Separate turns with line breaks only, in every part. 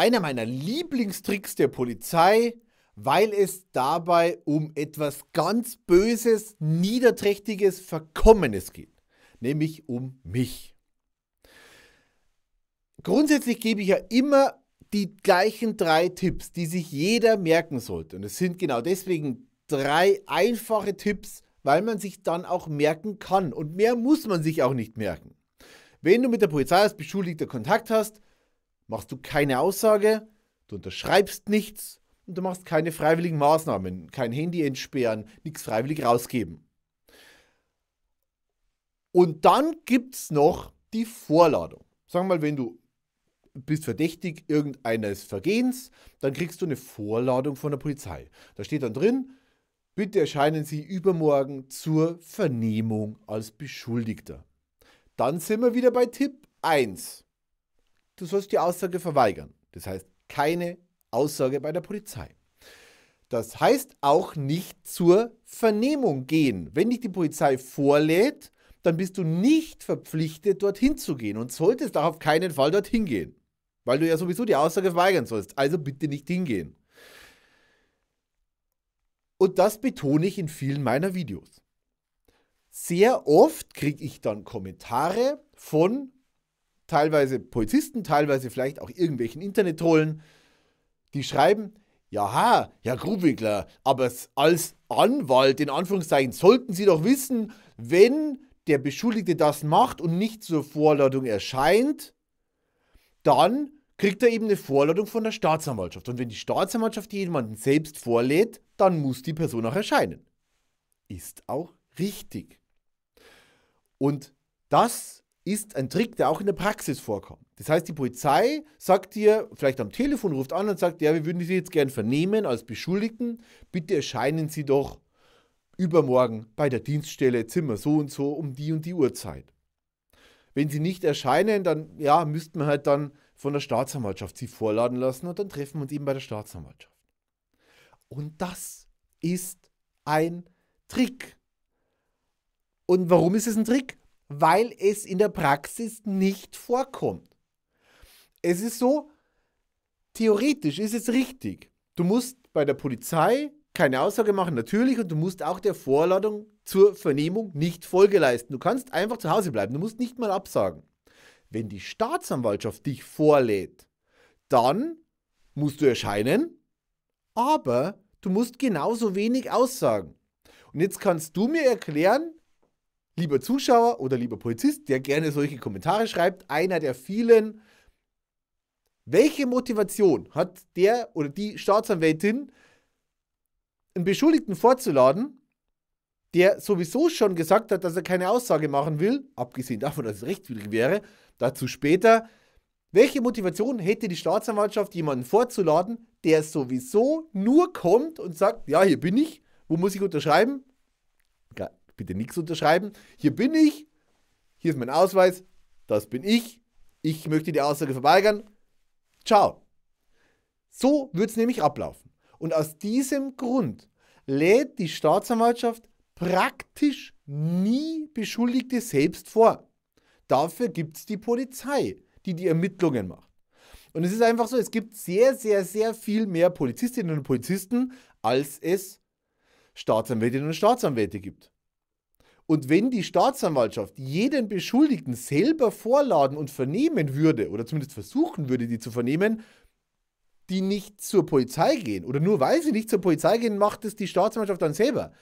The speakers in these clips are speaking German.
einer meiner Lieblingstricks der Polizei, weil es dabei um etwas ganz Böses, Niederträchtiges, Verkommenes geht, nämlich um mich. Grundsätzlich gebe ich ja immer die gleichen drei Tipps, die sich jeder merken sollte. Und es sind genau deswegen drei einfache Tipps, weil man sich dann auch merken kann. Und mehr muss man sich auch nicht merken. Wenn du mit der Polizei als beschuldigter Kontakt hast, machst du keine Aussage, du unterschreibst nichts und du machst keine freiwilligen Maßnahmen, kein Handy entsperren, nichts freiwillig rausgeben. Und dann gibt es noch die Vorladung. Sagen wir mal, wenn du bist verdächtig irgendeines Vergehens, dann kriegst du eine Vorladung von der Polizei. Da steht dann drin, bitte erscheinen Sie übermorgen zur Vernehmung als Beschuldigter. Dann sind wir wieder bei Tipp 1 du sollst die Aussage verweigern. Das heißt, keine Aussage bei der Polizei. Das heißt auch nicht zur Vernehmung gehen. Wenn dich die Polizei vorlädt, dann bist du nicht verpflichtet, dorthin zu gehen und solltest auch auf keinen Fall dorthin gehen, weil du ja sowieso die Aussage verweigern sollst. Also bitte nicht hingehen. Und das betone ich in vielen meiner Videos. Sehr oft kriege ich dann Kommentare von teilweise Polizisten, teilweise vielleicht auch irgendwelchen Internet-Trollen, die schreiben, ja, Herr Grubwinkler, aber als Anwalt in Anführungszeichen sollten Sie doch wissen, wenn der Beschuldigte das macht und nicht zur Vorladung erscheint, dann kriegt er eben eine Vorladung von der Staatsanwaltschaft. Und wenn die Staatsanwaltschaft jemanden selbst vorlädt, dann muss die Person auch erscheinen. Ist auch richtig. Und das ist ein Trick, der auch in der Praxis vorkommt. Das heißt, die Polizei sagt dir, vielleicht am Telefon ruft an und sagt, ja, wir würden Sie jetzt gern vernehmen als Beschuldigten, bitte erscheinen Sie doch übermorgen bei der Dienststelle Zimmer so und so um die und die Uhrzeit. Wenn Sie nicht erscheinen, dann ja, müssten wir halt dann von der Staatsanwaltschaft Sie vorladen lassen und dann treffen wir uns eben bei der Staatsanwaltschaft. Und das ist ein Trick. Und warum ist es ein Trick? weil es in der Praxis nicht vorkommt. Es ist so, theoretisch ist es richtig. Du musst bei der Polizei keine Aussage machen, natürlich, und du musst auch der Vorladung zur Vernehmung nicht Folge leisten. Du kannst einfach zu Hause bleiben, du musst nicht mal absagen. Wenn die Staatsanwaltschaft dich vorlädt, dann musst du erscheinen, aber du musst genauso wenig aussagen. Und jetzt kannst du mir erklären, lieber Zuschauer oder lieber Polizist, der gerne solche Kommentare schreibt, einer der vielen, welche Motivation hat der oder die Staatsanwältin, einen Beschuldigten vorzuladen, der sowieso schon gesagt hat, dass er keine Aussage machen will, abgesehen davon, dass es rechtswidrig wäre, dazu später. Welche Motivation hätte die Staatsanwaltschaft, jemanden vorzuladen, der sowieso nur kommt und sagt, ja, hier bin ich, wo muss ich unterschreiben? bitte nichts unterschreiben. Hier bin ich, hier ist mein Ausweis, das bin ich, ich möchte die Aussage verweigern. Ciao. So wird es nämlich ablaufen. Und aus diesem Grund lädt die Staatsanwaltschaft praktisch nie Beschuldigte selbst vor. Dafür gibt es die Polizei, die die Ermittlungen macht. Und es ist einfach so, es gibt sehr, sehr, sehr viel mehr Polizistinnen und Polizisten, als es Staatsanwältinnen und Staatsanwälte gibt. Und wenn die Staatsanwaltschaft jeden Beschuldigten selber vorladen und vernehmen würde, oder zumindest versuchen würde, die zu vernehmen, die nicht zur Polizei gehen, oder nur weil sie nicht zur Polizei gehen, macht es die Staatsanwaltschaft dann selber,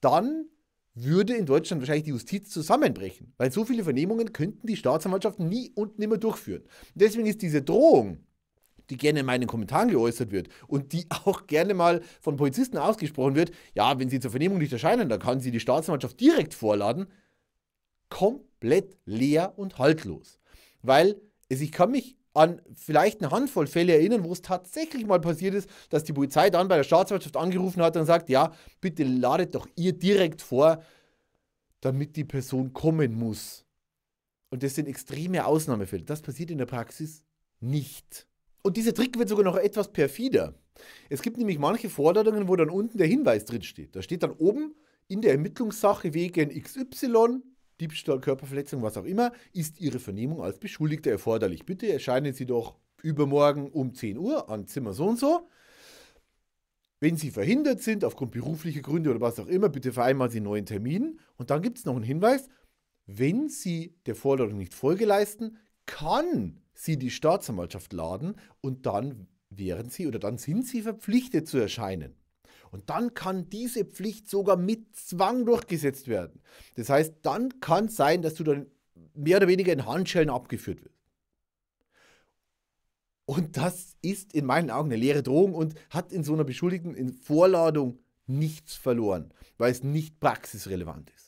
dann würde in Deutschland wahrscheinlich die Justiz zusammenbrechen, weil so viele Vernehmungen könnten die Staatsanwaltschaft nie und nimmer durchführen. deswegen ist diese Drohung, die gerne in meinen Kommentaren geäußert wird und die auch gerne mal von Polizisten ausgesprochen wird, ja, wenn sie zur Vernehmung nicht erscheinen, dann kann sie die Staatsanwaltschaft direkt vorladen, komplett leer und haltlos. Weil es, ich kann mich an vielleicht eine Handvoll Fälle erinnern, wo es tatsächlich mal passiert ist, dass die Polizei dann bei der Staatsanwaltschaft angerufen hat und sagt, ja, bitte ladet doch ihr direkt vor, damit die Person kommen muss. Und das sind extreme Ausnahmefälle. Das passiert in der Praxis nicht. Und dieser Trick wird sogar noch etwas perfider. Es gibt nämlich manche Forderungen, wo dann unten der Hinweis drinsteht. Da steht dann oben in der Ermittlungssache wegen XY, Diebstahl, Körperverletzung, was auch immer, ist Ihre Vernehmung als Beschuldigter erforderlich. Bitte erscheinen Sie doch übermorgen um 10 Uhr an Zimmer so und so. Wenn Sie verhindert sind, aufgrund beruflicher Gründe oder was auch immer, bitte vereinbaren Sie einen neuen Termin. Und dann gibt es noch einen Hinweis, wenn Sie der Forderung nicht Folge leisten, kann sie in die Staatsanwaltschaft laden und dann wären sie oder dann sind sie verpflichtet zu erscheinen. Und dann kann diese Pflicht sogar mit Zwang durchgesetzt werden. Das heißt, dann kann es sein, dass du dann mehr oder weniger in Handschellen abgeführt wirst. Und das ist in meinen Augen eine leere Drohung und hat in so einer beschuldigten in Vorladung nichts verloren, weil es nicht praxisrelevant ist.